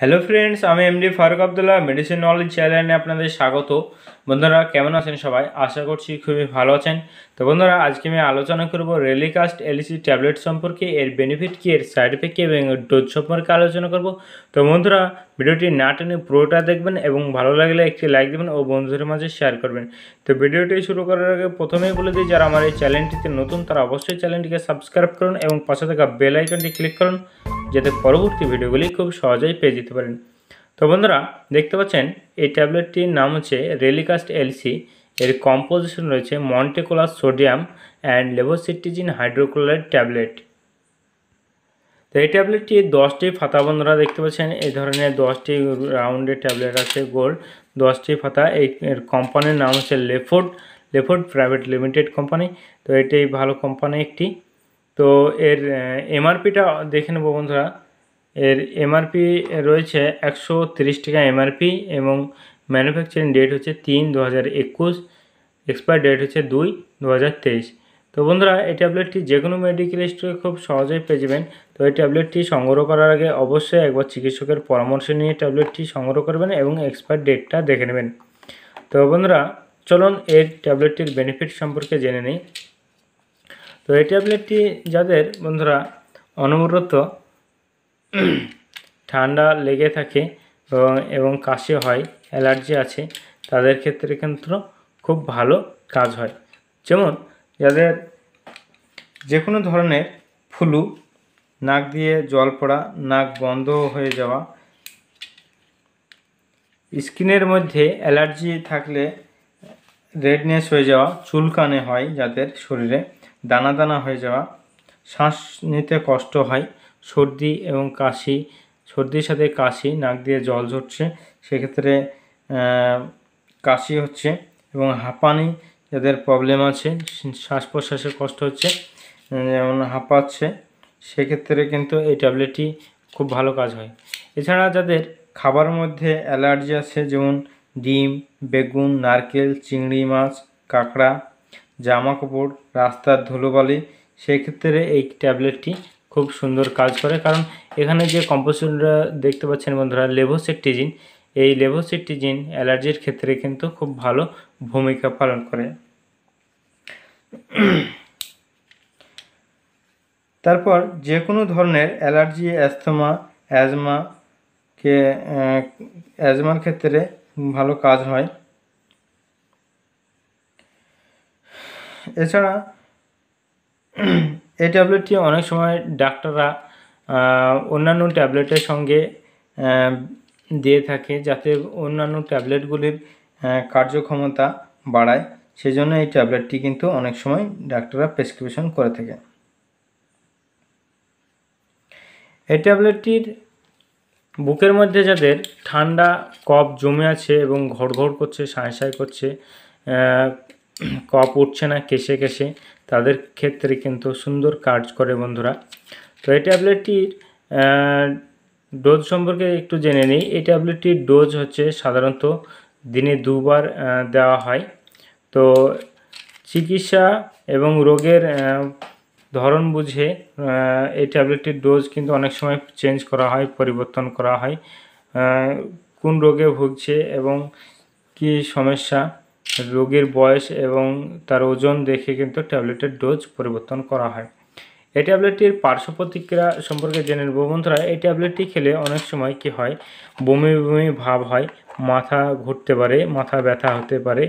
hello friends আমি MD Faruk Abdullah medicine knowledge চ্যানেলে আপনাদের স্বাগত বন্ধুরা কেমন আছেন সবাই আশা করছি খুবই ভালো আছেন তো বন্ধুরা আজকে আমি আলোচনা করব রেলিকাস্ট এলিসি ট্যাবলেট সম্পর্কে এর বেনিফিট কী এর সাইড এফেক্ট কী এবং ডোজ সম্পর্কে আলোচনা করব তো বন্ধুরা ভিডিওটি না টেনে পুরোটা দেখবেন এবং ভালো লাগলে একটি লাইক দেবেন ও বন্ধুদের মাঝে শেয়ার করবেন তো ভিডিওটি শুরু করার আগে প্রথমেই বলে দিই যারা আমার এই চ্যানেলটিতে নতুন তারা অবশ্যই চ্যানেলটিকে সাবস্ক্রাইব করুন এবং পাশে থাকা বেল আইকনটি ক্লিক করুন যাতে পরবর্তী ভিডিওগুলি খুব সহজেই পেয়ে যেতে পারেন তো বন্ধুরা দেখতে পাচ্ছেন এই ট্যাবলেটটির নাম হচ্ছে রেলিকাস্ট এলসি এর কম্পোজিশন রয়েছে montelukast sodium and levocetirizine hydrochloride tablet তো এই ট্যাবলেটটি দশটি ফাতা বন্ধুরা দেখতে পাচ্ছেন এই ধরনের দশটি রাউন্ডের ট্যাবলেট আছে গোল্ড দশটি ফাতা এই এর কোম্পানির নাম হচ্ছে Leeford Leeford private limited company তো এটি ভালো কোম্পানি একটি তো এর এমআরপিটা দেখে নেবো বন্ধুরা এর এমআরপি রয়েছে একশো তিরিশ টাকা এমআরপি এবং ম্যানুফ্যাকচারিং ডেট হচ্ছে তিন দু হাজার একুশ এক্সপায়ার ডেট হচ্ছে দুই দু হাজার তেইশ তো বন্ধুরা এই ট্যাবলেটটি যে কোনো মেডিকেল স্টোরে খুব সহজেই পেয়ে যাবেন তো এই ট্যাবলেটটি সংগ্রহ করার আগে অবশ্যই একবার চিকিৎসকের পরামর্শ নিয়ে ট্যাবলেটটি সংগ্রহ করবেন এবং এক্সপায়ার ডেটটা দেখে নেবেন তো বন্ধুরা চলুন এর ট্যাবলেটটির বেনিফিট সম্পর্কে জেনে নিই তো এই ট্যাবলেটটি যাদের বন্ধুরা অনবরত ঠান্ডা লেগে থাকে এবং কাশি হয় অ্যালার্জি আছে তাদের ক্ষেত্রে কিন্তু খুব ভালো কাজ হয় যেমন যাদের যে কোনো ধরনের ফুলু নাক দিয়ে জল পড়া নাক বন্ধ হয়ে যাওয়া স্কিনের মধ্যে অ্যালার্জি থাকলে রেডনেস হয়ে যাওয়া চুলকানে হয় যাদের শরীরে দানা দানা হয়ে যাওয়া শ্বাস নিতে কষ্ট হয় সর্দি এবং কাশি সর্দির সাথে কাশি নাক দিয়ে জল ঝরছে সেক্ষেত্রে কাশি হচ্ছে এবং হাঁপানি যাদের প্রবলেম আছে শ্বাস প্রশ্বাসে কষ্ট হচ্ছে যেমন হাঁপাচ্ছে সেক্ষেত্রে কিন্তু এই ট্যাবলেটটি খুব ভালো কাজ হয় এছাড়া যাদের খাবার মধ্যে অ্যালার্জি আছে যেমন ডিম বেগুন নারকেল চিংড়ি মাছ কাঁকড়া জামা কাপড় রাস্তার ধুলোবালি সেক্ষেত্রে এই ট্যাবলেটটি খুব সুন্দর কাজ করে কারণ এখানে যে কম্পোজিশনটা দেখতে পাচ্ছেন বন্ধুরা লেভোসেট্টিজিন এই লেভোসেট্টিজিন অ্যালার্জির ক্ষেত্রে কিন্তু খুব ভালো ভূমিকা পালন করে তারপর যে কোনো ধরনের অ্যালার্জি অ্যাস্থমা অ্যাজমাকে অ্যাজমার ক্ষেত্রে ভালো কাজ হয় এছাড়া এই ট্যাবলেটটি অনেক সময় ডাক্তাররা অন্যান্য ট্যাবলেটের সঙ্গে দিয়ে থাকে যাতে অন্যান্য ট্যাবলেটগুলির কার্যক্ষমতা বাড়ায় সেজন্য এই ট্যাবলেটটি কিন্তু অনেক সময় ডাক্তাররা প্রেসক্রিপশন করে থাকে এই ট্যাবলেটটির বুকের মধ্যে যাদের ঠান্ডা কফ জমে আছে এবং ঘর ঘর করছে সাঁয় সাঁয় করছে কপ উঠছে না কেশে কেশে তাদের ক্ষেত্রে কিন্তু সুন্দর কাজ করে বন্ধুরা তো এই ট্যাবলেটটির ডোজ সম্পর্কে একটু জেনে নিই এই ট্যাবলেটটির ডোজ হচ্ছে সাধারণত দিনে দুবার দেওয়া হয় তো চিকিৎসা এবং রোগের ধরন বুঝে এই ট্যাবলেটটির ডোজ কিন্তু অনেক সময় চেঞ্জ করা হয় পরিবর্তন করা হয় কোন রোগে ভুগছে এবং কি সমস্যা রোগীর বয়স এবং তার ওজন দেখে কিন্তু ট্যাবলেটের ডোজ পরিবর্তন করা হয় এই ট্যাবলেটটির পার্শ্ব প্রতিক্রিয়া সম্পর্কে জেনে নেব বন্ধুরা এই ট্যাবলেটটি খেলে অনেক সময় কি হয় বমি বমি ভাব হয় মাথা ঘুরতে পারে মাথা ব্যথা হতে পারে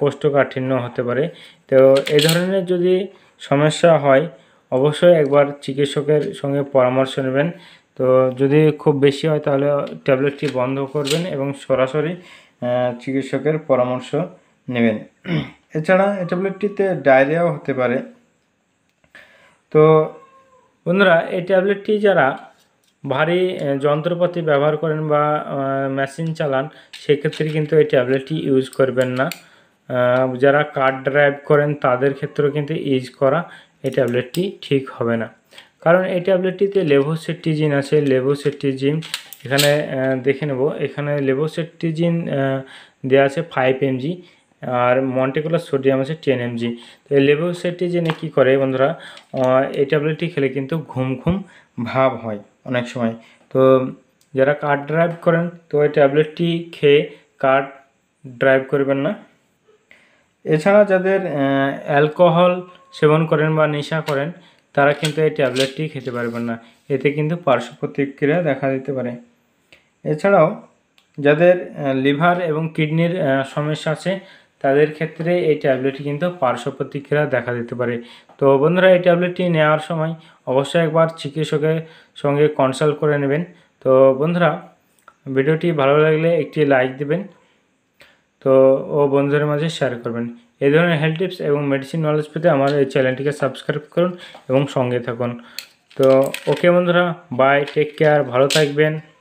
কোষ্ঠকাঠিন্য হতে পারে তো এ ধরনের যদি সমস্যা হয় অবশ্যই একবার চিকিৎসকের সঙ্গে পরামর্শ নেবেন তো যদি খুব বেশি হয় তাহলে ট্যাবলেটটি বন্ধ করবেন এবং সরাসরি চিকিৎসকের পরামর্শ নেবেন এছাড়া এই ট্যাবলেটটিতে ডায়রিয়াও হতে পারে তো বন্ধুরা এই ট্যাবলেটটি যারা ভারী যন্ত্রপাতি ব্যবহার করেন বা মেশিন চালান সেক্ষেত্রে কিন্তু এই ট্যাবলেটটি ইউজ করবেন না যারা কার্ড ড্রাইভ করেন তাদের ক্ষেত্রেও কিন্তু ইউজ করা এই ট্যাবলেটটি ঠিক হবে না কারণ এই ট্যাবলেটটিতে লেভোসেট্টিজিন আছে লেভোসেট্টিজিন এখানে দেখে নেব এখানে লেবোসেট্রিজিন দেওয়া আছে ফাইভ এমজি আর মন্টেকুলার সোডিয়াম আছে টেন এমজি তো এই লেবোসেট্রিজিনে কী করে বন্ধুরা এই ট্যাবলেটটি খেলে কিন্তু ঘুম ঘুম ভাব হয় অনেক সময় তো যারা কার্ড ড্রাইভ করেন তো এই ট্যাবলেটটি খেয়ে কার্ড ড্রাইভ করবেন না এছাড়া যাদের অ্যালকোহল সেবন করেন বা নেশা করেন তারা কিন্তু এই ট্যাবলেটটি খেতে পারবেন না এতে কিন্তু পার্শ্ব প্রতিক্রিয়া দেখা দিতে পারে এছাড়াও যাদের লিভার এবং কিডনির সমস্যা আছে তাদের ক্ষেত্রে এই ট্যাবলেটটি কিন্তু পার্শ্ব প্রতিক্রিয়া দেখা দিতে পারে তো বন্ধুরা এই ট্যাবলেটটি নেওয়ার সময় অবশ্যই একবার চিকিৎসকের সঙ্গে কনসাল্ট করে নেবেন তো বন্ধুরা ভিডিওটি ভালো লাগলে একটি লাইক দেবেন তো ও বন্ধুদের মাঝে শেয়ার করবেন এই ধরনের হেলথ টিপস এবং মেডিসিন নলেজ পেতে আমার এই চ্যানেলটিকে সাবস্ক্রাইব করুন এবং সঙ্গে থাকুন তো ওকে বন্ধুরা বাই টেক কেয়ার ভালো থাকবেন